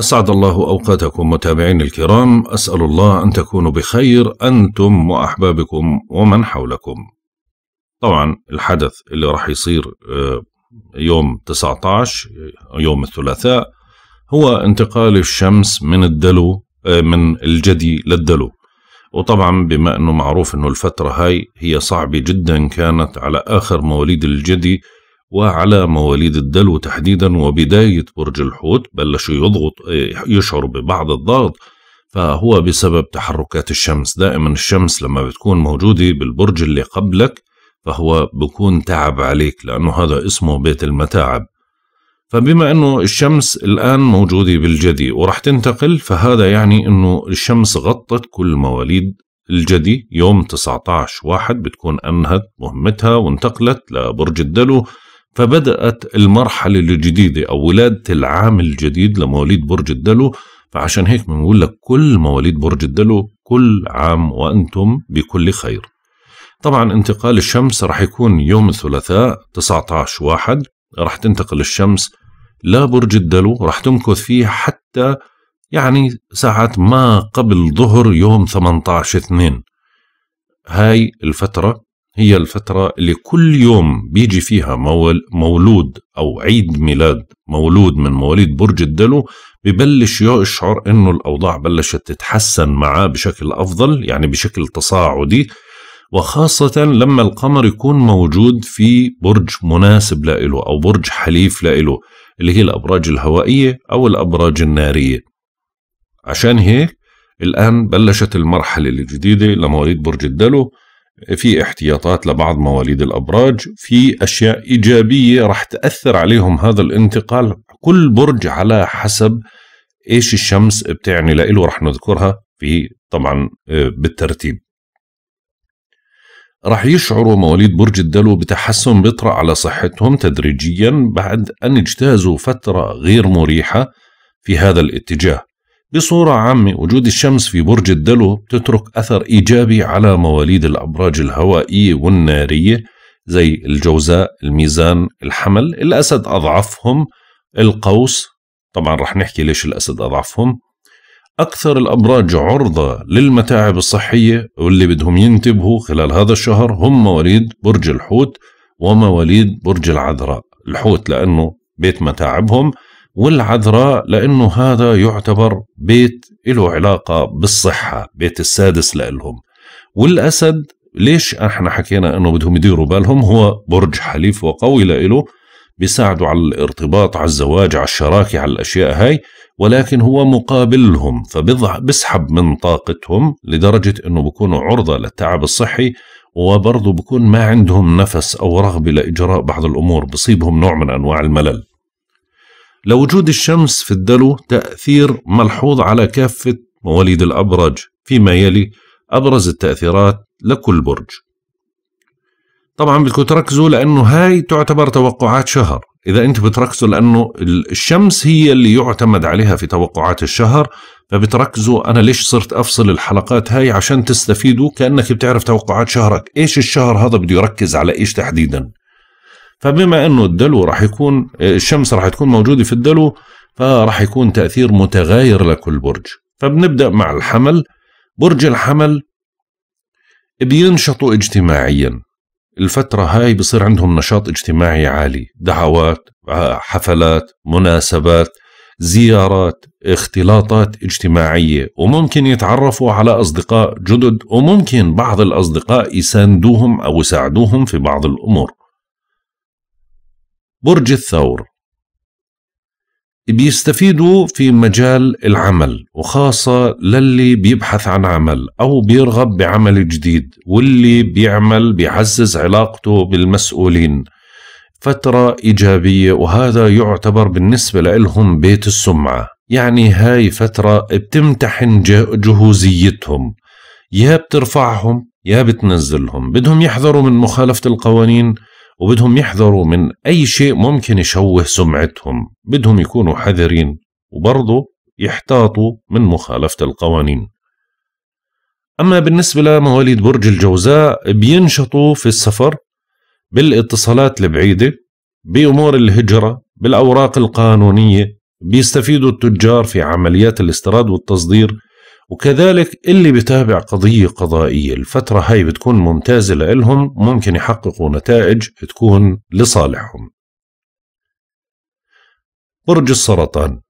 أسعد الله أوقاتكم متابعين الكرام أسأل الله أن تكونوا بخير أنتم وأحبابكم ومن حولكم طبعا الحدث اللي راح يصير آه، يوم 19 يوم الثلاثاء هو انتقال الشمس من الدلو آه، من الجدي للدلو وطبعا بما أنه معروف أنه الفترة هاي هي صعبة جدا كانت على آخر مواليد الجدي وعلى مواليد الدلو تحديدا وبداية برج الحوت بلش يضغط يشعر ببعض الضغط فهو بسبب تحركات الشمس دائما الشمس لما بتكون موجودة بالبرج اللي قبلك فهو بكون تعب عليك لأنه هذا اسمه بيت المتاعب فبما أنه الشمس الآن موجودة بالجدي ورح تنتقل فهذا يعني أنه الشمس غطت كل مواليد الجدي يوم 19 واحد بتكون أنهت مهمتها وانتقلت لبرج الدلو فبدأت المرحلة الجديدة أو ولادة العام الجديد لمواليد برج الدلو فعشان هيك بنقول لك كل مواليد برج الدلو كل عام وأنتم بكل خير طبعا انتقال الشمس رح يكون يوم الثلاثاء 19 واحد رح تنتقل الشمس لبرج الدلو رح تمكث فيه حتى يعني ساعة ما قبل ظهر يوم 18 2 هاي الفترة هي الفترة اللي كل يوم بيجي فيها مول مولود أو عيد ميلاد مولود من مواليد برج الدلو ببلش يشعر أنه الأوضاع بلشت تتحسن معاه بشكل أفضل يعني بشكل تصاعدي وخاصة لما القمر يكون موجود في برج مناسب لإله أو برج حليف لإله اللي هي الأبراج الهوائية أو الأبراج النارية عشان هيك الآن بلشت المرحلة الجديدة لمواليد برج الدلو في احتياطات لبعض مواليد الابراج في اشياء ايجابيه راح تاثر عليهم هذا الانتقال كل برج على حسب ايش الشمس بتعني له راح نذكرها في طبعا آه، بالترتيب راح يشعروا مواليد برج الدلو بتحسن بيطرأ على صحتهم تدريجيا بعد أن اجتازوا فترة غير مريحة في هذا الاتجاه بصورة عامة وجود الشمس في برج الدلو بتترك أثر إيجابي على مواليد الأبراج الهوائية والنارية زي الجوزاء، الميزان، الحمل، الأسد أضعفهم، القوس طبعا رح نحكي ليش الأسد أضعفهم أكثر الأبراج عرضة للمتاعب الصحية واللي بدهم ينتبهوا خلال هذا الشهر هم مواليد برج الحوت ومواليد برج العذراء الحوت لأنه بيت متاعبهم والعذراء لأنه هذا يعتبر بيت له علاقة بالصحة بيت السادس لإلهم والأسد ليش احنا حكينا انه بدهم يديروا بالهم هو برج حليف وقوي لإله بيساعدوا على الارتباط على الزواج على الشراكة على الأشياء هاي ولكن هو مقابلهم فبسحب من طاقتهم لدرجة أنه بكونوا عرضة للتعب الصحي وبرضه بكون ما عندهم نفس أو رغبة لإجراء بعض الأمور بصيبهم نوع من أنواع الملل لوجود الشمس في الدلو تأثير ملحوظ على كافة مواليد الأبرج فيما يلي أبرز التأثيرات لكل برج طبعا بدكم تركزوا لأنه هاي تعتبر توقعات شهر إذا أنت بتركزوا لأنه الشمس هي اللي يعتمد عليها في توقعات الشهر فبتركزوا أنا ليش صرت أفصل الحلقات هاي عشان تستفيدوا كأنك بتعرف توقعات شهرك إيش الشهر هذا بده يركز على إيش تحديدا فبما انه الدلو راح يكون الشمس راح تكون موجوده في الدلو فراح يكون تاثير متغاير لكل برج فبنبدا مع الحمل برج الحمل بينشطوا اجتماعيا الفترة هاي بصير عندهم نشاط اجتماعي عالي دعوات حفلات مناسبات زيارات اختلاطات اجتماعية وممكن يتعرفوا على أصدقاء جدد وممكن بعض الأصدقاء يساندوهم أو يساعدوهم في بعض الأمور برج الثور بيستفيدوا في مجال العمل وخاصة للي بيبحث عن عمل أو بيرغب بعمل جديد واللي بيعمل بيعزز علاقته بالمسؤولين فترة إيجابية وهذا يعتبر بالنسبة لهم بيت السمعة يعني هاي فترة بتمتحن جهوزيتهم يا بترفعهم يا بتنزلهم بدهم يحذروا من مخالفة القوانين وبدهم يحذروا من أي شيء ممكن يشوه سمعتهم بدهم يكونوا حذرين وبرضه يحتاطوا من مخالفة القوانين أما بالنسبة لمواليد برج الجوزاء بينشطوا في السفر بالاتصالات البعيدة بأمور الهجرة بالأوراق القانونية بيستفيدوا التجار في عمليات الاستيراد والتصدير وكذلك اللي بتابع قضية قضائية الفترة هاي بتكون ممتازة لإلهم ممكن يحققوا نتائج تكون لصالحهم برج السرطان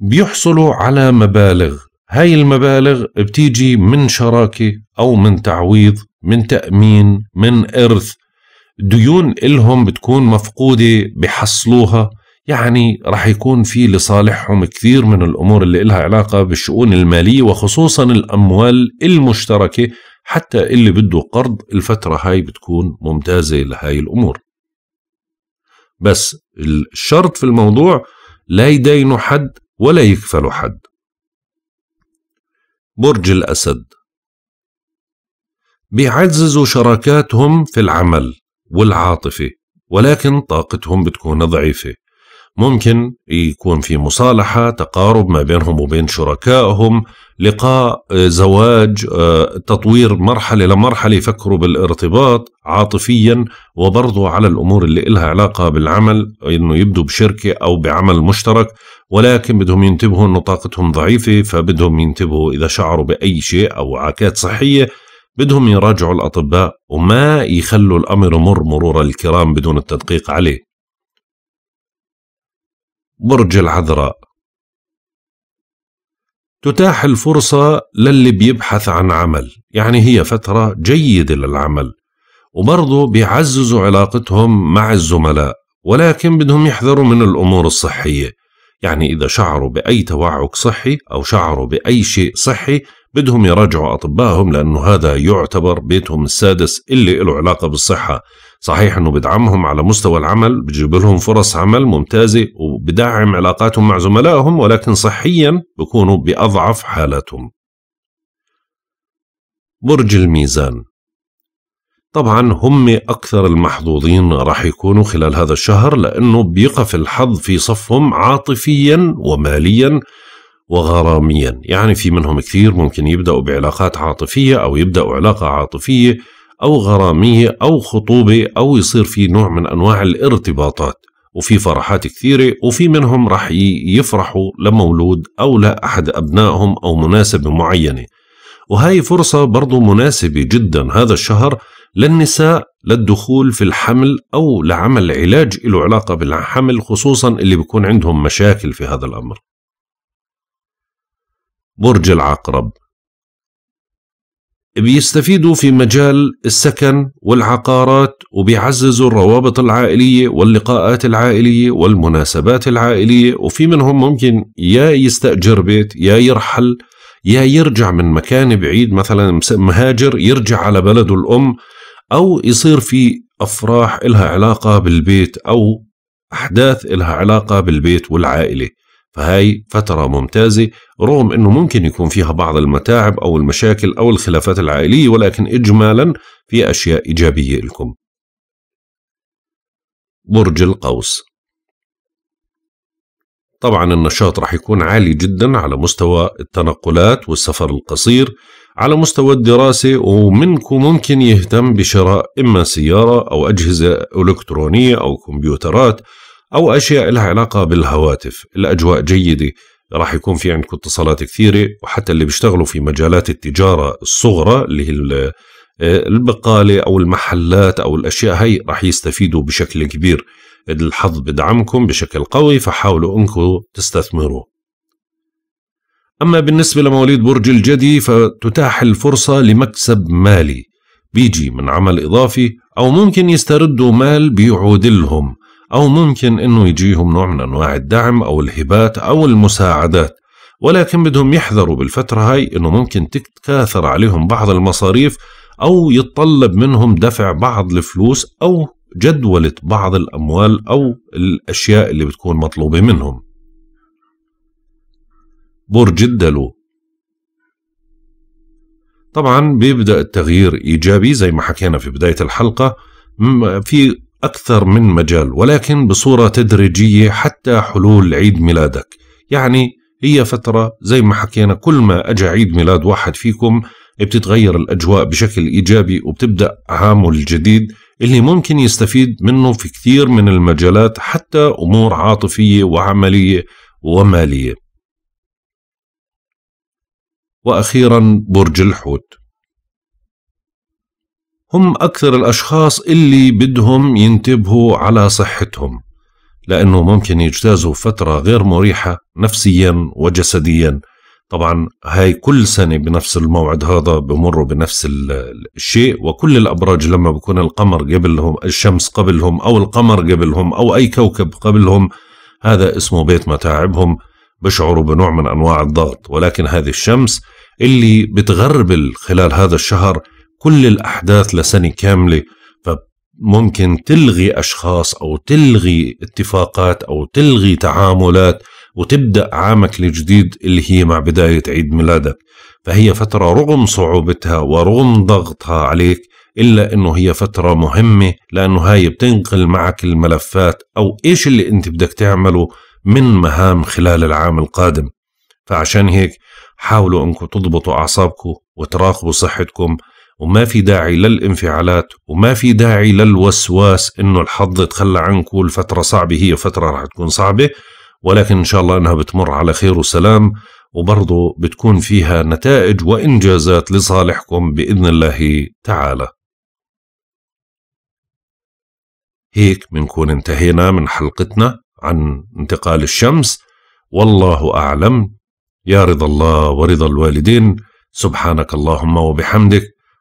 بيحصلوا على مبالغ هاي المبالغ بتيجي من شراكة أو من تعويض من تأمين من إرث ديون إلهم بتكون مفقودة بحصلوها يعني راح يكون في لصالحهم كثير من الأمور اللي لها علاقة بالشؤون المالية وخصوصا الأموال المشتركة حتى اللي بده قرض الفترة هاي بتكون ممتازة لهاي الأمور بس الشرط في الموضوع لا يدينوا حد ولا يكفلوا حد برج الأسد بيعززوا شراكاتهم في العمل والعاطفة ولكن طاقتهم بتكون ضعيفة ممكن يكون في مصالحة تقارب ما بينهم وبين شركائهم لقاء آه، زواج آه، تطوير مرحلة لمرحلة يفكروا بالارتباط عاطفيا وبرضو على الأمور اللي إلها علاقة بالعمل إنه يبدوا بشركة أو بعمل مشترك ولكن بدهم ينتبهوا أنه طاقتهم ضعيفة فبدهم ينتبهوا إذا شعروا بأي شيء أو عاكات صحية بدهم يراجعوا الأطباء وما يخلوا الأمر مر مرور الكرام بدون التدقيق عليه برج العذراء تتاح الفرصة للي بيبحث عن عمل يعني هي فترة جيدة للعمل وبرضه بيعززوا علاقتهم مع الزملاء ولكن بدهم يحذروا من الأمور الصحية يعني إذا شعروا بأي توعك صحي أو شعروا بأي شيء صحي بدهم يراجعوا أطبائهم لأنه هذا يعتبر بيتهم السادس اللي له علاقة بالصحة صحيح انه بدعمهم على مستوى العمل بجيب لهم فرص عمل ممتازه وبدعم علاقاتهم مع زملائهم ولكن صحيا بكونوا باضعف حالتهم برج الميزان طبعا هم أكثر المحظوظين راح يكونوا خلال هذا الشهر لأنه بيقف الحظ في صفهم عاطفيا وماليا وغراميا يعني في منهم كثير ممكن يبدأوا بعلاقات عاطفية أو يبدأوا علاقة عاطفية أو غرامية أو خطوبة أو يصير في نوع من أنواع الارتباطات وفي فرحات كثيرة وفي منهم رح يفرحوا لمولود أو لأحد أحد أبنائهم أو مناسبة معينة وهي فرصة برضو مناسبة جدا هذا الشهر للنساء للدخول في الحمل أو لعمل علاج له علاقة بالحمل خصوصا اللي بيكون عندهم مشاكل في هذا الأمر برج العقرب بيستفيدوا في مجال السكن والعقارات وبيعززوا الروابط العائلية واللقاءات العائلية والمناسبات العائلية وفي منهم ممكن يا يستأجر بيت يا يرحل يا يرجع من مكان بعيد مثلا مهاجر يرجع على بلده الأم أو يصير في أفراح إلها علاقة بالبيت أو أحداث إلها علاقة بالبيت والعائلة فهاي فترة ممتازة رغم أنه ممكن يكون فيها بعض المتاعب أو المشاكل أو الخلافات العائلية ولكن إجمالا في أشياء إيجابية لكم برج القوس طبعا النشاط رح يكون عالي جدا على مستوى التنقلات والسفر القصير على مستوى الدراسة ومنكم ممكن يهتم بشراء إما سيارة أو أجهزة إلكترونية أو كمبيوترات أو أشياء لها علاقة بالهواتف الأجواء جيدة راح يكون في عندكم اتصالات كثيرة وحتى اللي بيشتغلوا في مجالات التجارة الصغرى اللي هي البقالة آه، أو المحلات أو الأشياء هي راح يستفيدوا بشكل كبير الحظ بدعمكم بشكل قوي فحاولوا أنكم تستثمروا أما بالنسبة لمواليد برج الجدي فتتاح الفرصة لمكسب مالي بيجي من عمل إضافي أو ممكن يستردوا مال بيعود لهم أو ممكن أنه يجيهم نوع من أنواع الدعم أو الهبات أو المساعدات ولكن بدهم يحذروا بالفترة هاي أنه ممكن تتكاثر عليهم بعض المصاريف أو يتطلب منهم دفع بعض الفلوس أو جدولة بعض الأموال أو الأشياء اللي بتكون مطلوبة منهم برج الدلو طبعا بيبدأ التغيير إيجابي زي ما حكينا في بداية الحلقة في أكثر من مجال ولكن بصورة تدريجية حتى حلول عيد ميلادك يعني هي فترة زي ما حكينا كل ما أجا عيد ميلاد واحد فيكم بتتغير الأجواء بشكل إيجابي وبتبدأ عامه الجديد اللي ممكن يستفيد منه في كثير من المجالات حتى أمور عاطفية وعملية ومالية وأخيرا برج الحوت هم أكثر الأشخاص اللي بدهم ينتبهوا على صحتهم لأنه ممكن يجتازوا فترة غير مريحة نفسيا وجسديا طبعا هاي كل سنة بنفس الموعد هذا بمروا بنفس الشيء وكل الأبراج لما بكون القمر قبلهم الشمس قبلهم أو القمر قبلهم أو أي كوكب قبلهم هذا اسمه بيت متاعبهم بشعروا بنوع من أنواع الضغط ولكن هذه الشمس اللي بتغربل خلال هذا الشهر كل الأحداث لسنة كاملة فممكن تلغي أشخاص أو تلغي اتفاقات أو تلغي تعاملات وتبدأ عامك الجديد اللي هي مع بداية عيد ميلادك فهي فترة رغم صعوبتها ورغم ضغطها عليك إلا أنه هي فترة مهمة لأنه هاي بتنقل معك الملفات أو إيش اللي أنت بدك تعمله من مهام خلال العام القادم فعشان هيك حاولوا أنكم تضبطوا أعصابكم وتراقبوا صحتكم وما في داعي للانفعالات وما في داعي للوسواس انه الحظ تخلى عنك والفتره صعبه هي فتره راح تكون صعبه ولكن ان شاء الله انها بتمر على خير وسلام وبرضه بتكون فيها نتائج وانجازات لصالحكم باذن الله تعالى. هيك بنكون انتهينا من حلقتنا عن انتقال الشمس والله اعلم يا رضا الله ورضا الوالدين سبحانك اللهم وبحمدك